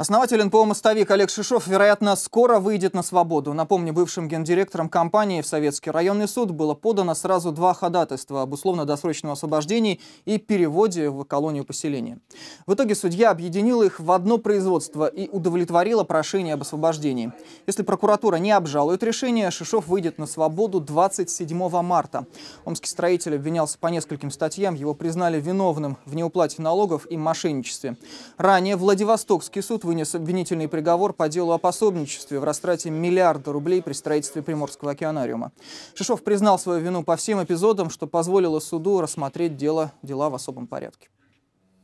Основатель НПО «Мостовик» Олег Шишов, вероятно, скоро выйдет на свободу. Напомню, бывшим гендиректором компании в Советский районный суд было подано сразу два ходатайства об условно-досрочном освобождении и переводе в колонию поселения. В итоге судья объединила их в одно производство и удовлетворила прошение об освобождении. Если прокуратура не обжалует решение, Шишов выйдет на свободу 27 марта. Омский строитель обвинялся по нескольким статьям, его признали виновным в неуплате налогов и мошенничестве. Ранее Владивостокский суд вынес обвинительный приговор по делу о пособничестве в растрате миллиарда рублей при строительстве Приморского океанариума. Шишов признал свою вину по всем эпизодам, что позволило суду рассмотреть дело, дела в особом порядке.